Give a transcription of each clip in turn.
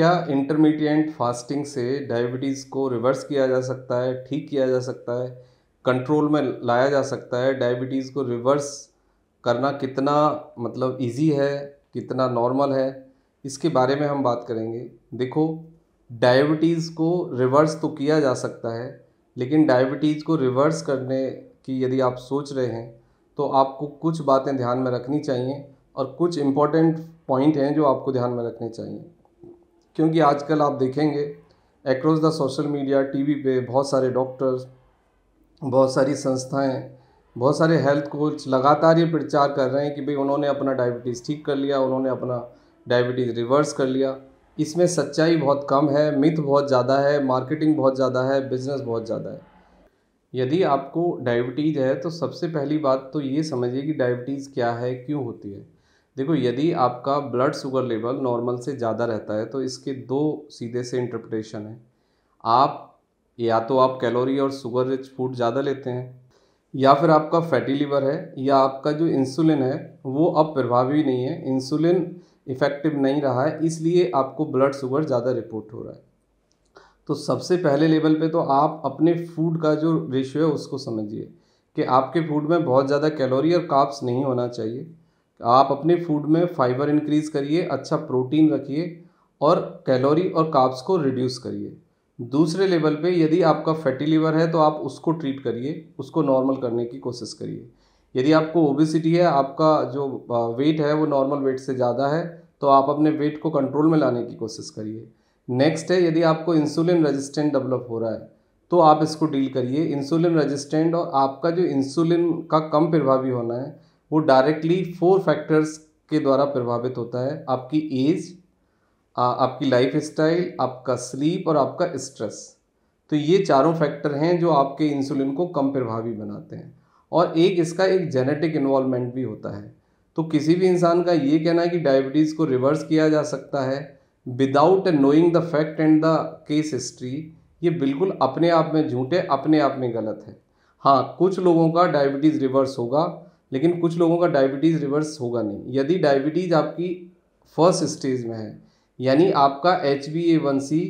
क्या intermediate fasting से diabetes को रिवर्स किया जा सकता है ठीक किया जा सकता है कंट्रोल में लाया जा सकता है डायबिटीज़ को रिवर्स करना कितना मतलब इजी है कितना नॉर्मल है इसके बारे में हम बात करेंगे देखो डायबिटीज़ को रिवर्स तो किया जा सकता है लेकिन डायबिटीज़ को रिवर्स करने की यदि आप सोच रहे हैं तो आपको कुछ बातें ध्यान में रखनी चाहिए और कुछ इम्पॉर्टेंट पॉइंट हैं जो आपको ध्यान में रखने चाहिए क्योंकि आजकल आप देखेंगे across the social media TV पे बहुत सारे डॉक्टर्स बहुत सारी संस्थाएं बहुत सारे हेल्थ कोच लगातार ये प्रचार कर रहे हैं कि भाई उन्होंने अपना डायबिटीज़ ठीक कर लिया उन्होंने अपना डायबिटीज़ रिवर्स कर लिया इसमें सच्चाई बहुत कम है मिथ बहुत ज़्यादा है मार्केटिंग बहुत ज़्यादा है बिजनेस बहुत ज़्यादा है यदि आपको डायबिटीज़ है तो सबसे पहली बात तो ये समझिए कि डायबिटीज़ क्या है क्यों होती है देखो यदि आपका ब्लड शुगर लेवल नॉर्मल से ज़्यादा रहता है तो इसके दो सीधे से इंटरप्रिटेशन है आप या तो आप कैलोरी और शुगर रिच फूड ज़्यादा लेते हैं या फिर आपका फैटी लिवर है या आपका जो इंसुलिन है वो अब प्रभावी नहीं है इंसुलिन इफ़ेक्टिव नहीं रहा है इसलिए आपको ब्लड शुगर ज़्यादा रिपोर्ट हो रहा है तो सबसे पहले लेवल पे तो आप अपने फूड का जो रेशियो है उसको समझिए कि आपके फूड में बहुत ज़्यादा कैलोरी और काप्स नहीं होना चाहिए आप अपने फूड में फाइबर इंक्रीज करिए अच्छा प्रोटीन रखिए और कैलोरी और काप्स को रिड्यूस करिए दूसरे लेवल पे यदि आपका फैटी लीवर है तो आप उसको ट्रीट करिए उसको नॉर्मल करने की कोशिश करिए यदि आपको ओबेसिटी है आपका जो वेट है वो नॉर्मल वेट से ज़्यादा है तो आप अपने वेट को कंट्रोल में लाने की कोशिश करिए नेक्स्ट है यदि आपको इंसुलिन रेजिस्टेंट डेवलप हो रहा है तो आप इसको डील करिए इंसुलिन रेजिस्टेंट और आपका जो इंसुलिन का कम प्रभावी होना है वो डायरेक्टली फोर फैक्टर्स के द्वारा प्रभावित होता है आपकी एज आपकी लाइफ स्टाइल आपका स्लीप और आपका स्ट्रेस तो ये चारों फैक्टर हैं जो आपके इंसुलिन को कम प्रभावी बनाते हैं और एक इसका एक जेनेटिक इन्वॉल्वमेंट भी होता है तो किसी भी इंसान का ये कहना है कि डायबिटीज़ को रिवर्स किया जा सकता है without knowing the fact and the case history ये बिल्कुल अपने आप में झूठे अपने आप में गलत है हाँ कुछ लोगों का डायबिटीज़ रिवर्स होगा लेकिन कुछ लोगों का डायबिटीज़ रिवर्स होगा नहीं यदि डायबिटीज़ आपकी फर्स्ट स्टेज में है यानी आपका H B A one C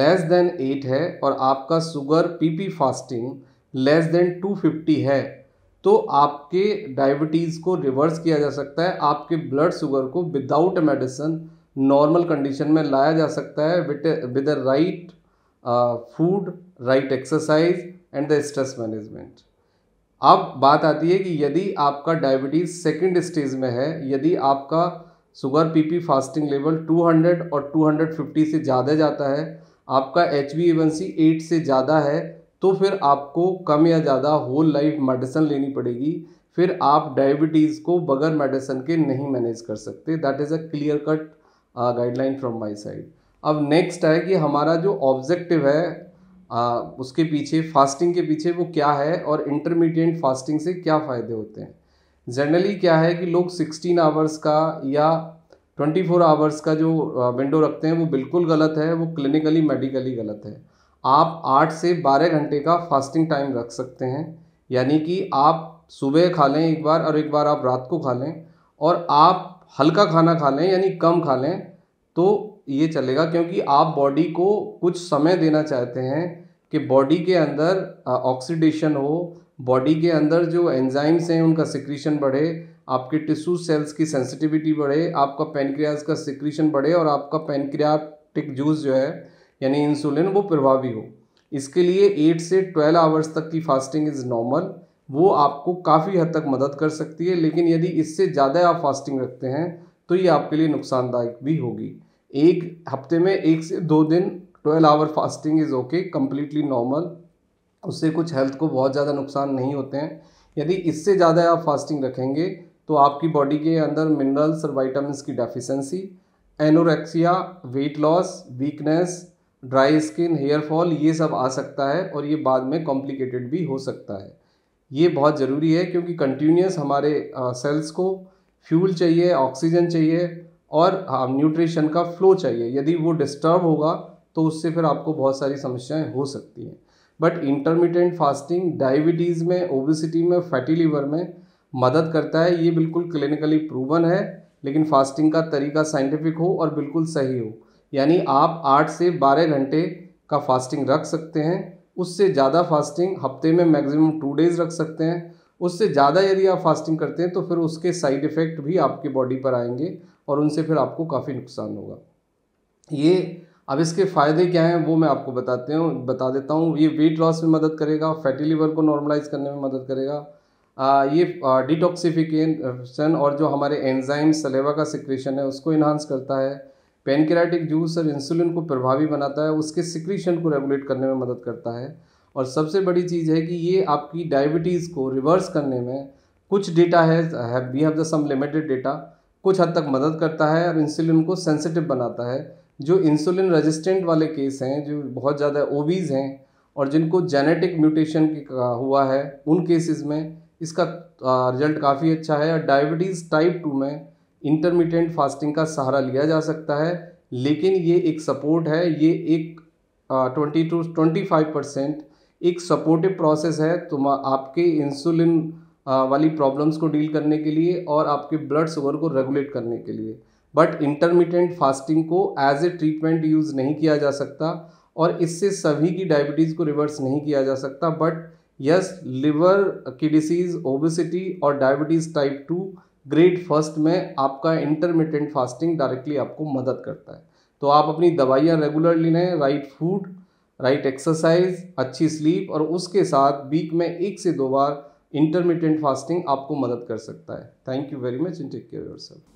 less than eight है और आपका sugar P P fasting less than two fifty है तो आपके डायबिटीज़ को रिवर्स किया जा सकता है आपके ब्लड शुगर को विदाउट मेडिसन नॉर्मल कंडीशन में लाया जा सकता है with with the right food right exercise and the stress management अब बात आती है कि यदि आपका डायबिटीज़ सेकेंड स्टेज में है यदि आपका शुगर पीपी फास्टिंग लेवल 200 और 250 से ज़्यादा जाता है आपका H B A one C eight से ज़्यादा है तो फिर आपको कम या ज़्यादा होल लाइफ मेडिसन लेनी पड़ेगी फिर आप डायबिटीज़ को बगैर मेडिसन के नहीं मैनेज कर सकते that is a clear cut guideline from my side अब नेक्स्ट है कि हमारा जो ऑब्जेक्टिव है आ, उसके पीछे फास्टिंग के पीछे वो क्या है और इंटरमीडिएट फास्टिंग से क्या फ़ायदे होते हैं जनरली क्या है कि लोग 16 आवर्स का या 24 आवर्स का जो विंडो रखते हैं वो बिल्कुल गलत है वो क्लिनिकली मेडिकली गलत है आप 8 से 12 घंटे का फास्टिंग टाइम रख सकते हैं यानी कि आप सुबह खा लें एक बार और एक बार आप रात को खा लें और आप हल्का खाना खा लें यानी कम खा लें तो ये चलेगा क्योंकि आप बॉडी को कुछ समय देना चाहते हैं कि बॉडी के अंदर ऑक्सीडेशन हो बॉडी के अंदर जो एंजाइम्स हैं उनका सिक्रीशन बढ़े आपके टिश्यू सेल्स की सेंसिटिविटी बढ़े आपका पेनक्रियाज का सिक्रीशन बढ़े और आपका पेनक्रियाटिक जूस जो है यानी इंसुलिन वो प्रभावी हो इसके लिए एट से ट्वेल्व आवर्स तक की फास्टिंग इज़ नॉर्मल वो आपको काफ़ी हद तक मदद कर सकती है लेकिन यदि इससे ज़्यादा आप फास्टिंग रखते हैं तो ये आपके लिए नुकसानदायक भी होगी एक हफ्ते में एक से दो दिन twelve hour fasting is okay completely normal उससे कुछ हेल्थ को बहुत ज़्यादा नुकसान नहीं होते हैं यदि इससे ज़्यादा आप फास्टिंग रखेंगे तो आपकी बॉडी के अंदर मिनरल्स और वाइटामस की deficiency anorexia weight loss weakness dry skin hair fall ये सब आ सकता है और ये बाद में कॉम्प्लिकेटेड भी हो सकता है ये बहुत ज़रूरी है क्योंकि कंटिन्यूस हमारे सेल्स को फ्यूल चाहिए ऑक्सीजन चाहिए और हाँ न्यूट्रिशन का फ्लो चाहिए यदि वो डिस्टर्ब होगा तो उससे फिर आपको बहुत सारी समस्याएं हो सकती हैं बट इंटरमीडियंट फास्टिंग डायबिटीज़ में ओबिसिटी में फैटी लीवर में मदद करता है ये बिल्कुल क्लिनिकली प्रूवन है लेकिन फास्टिंग का तरीका साइंटिफिक हो और बिल्कुल सही हो यानी आप आठ से बारह घंटे का फास्टिंग रख सकते हैं उससे ज़्यादा फास्टिंग हफ्ते में मैक्सिमम टू डेज़ रख सकते हैं उससे ज़्यादा यदि आप फास्टिंग करते हैं तो फिर उसके साइड इफ़ेक्ट भी आपके बॉडी पर आएंगे और उनसे फिर आपको काफ़ी नुकसान होगा ये अब इसके फ़ायदे क्या हैं वो मैं आपको बताते हूँ बता देता हूँ ये वेट लॉस में मदद करेगा फैटी लीवर को नॉर्मलाइज करने में मदद करेगा आ, ये डिटॉक्सिफिकेशन और जो हमारे एंजाइम सलेवा का सिक्रेशन है उसको इन्हांस करता है पेनक्रैटिक जूस और इंसुलिन को प्रभावी बनाता है उसके सिक्रीशन को रेगुलेट करने में मदद करता है और सबसे बड़ी चीज़ है कि ये आपकी डायबिटीज़ को रिवर्स करने में कुछ डेटा है we have the some limited data कुछ हद तक मदद करता है और इंसुलिन को सेंसिटिव बनाता है जो इंसुलिन रेजिस्टेंट वाले केस हैं जो बहुत ज़्यादा ओबीज हैं और जिनको जेनेटिक म्यूटेशन हुआ है उन केसेस में इसका रिजल्ट काफ़ी अच्छा है और डायबिटीज़ टाइप टू में इंटरमीडियंट फास्टिंग का सहारा लिया जा सकता है लेकिन ये एक सपोर्ट है ये एक twenty to twenty five percent एक सपोर्टिव प्रोसेस है तुम आपके इंसुलिन वाली प्रॉब्लम्स को डील करने के लिए और आपके ब्लड शुगर को रेगुलेट करने के लिए बट इंटरमीडियंट फास्टिंग को एज ए ट्रीटमेंट यूज़ नहीं किया जा सकता और इससे सभी की डायबिटीज़ को रिवर्स नहीं किया जा सकता बट यस लिवर की डिसीज़ ओबेसिटी और diabetes type two grade first में आपका इंटरमीडियंट फास्टिंग डायरेक्टली आपको मदद करता है तो आप अपनी दवाइयाँ रेगुलरली लें राइट फूड राइट एक्सरसाइज अच्छी स्लीप और उसके साथ वीक में एक से दो बार इंटरमीडियंट फास्टिंग आपको मदद कर सकता है thank you very much and take care your self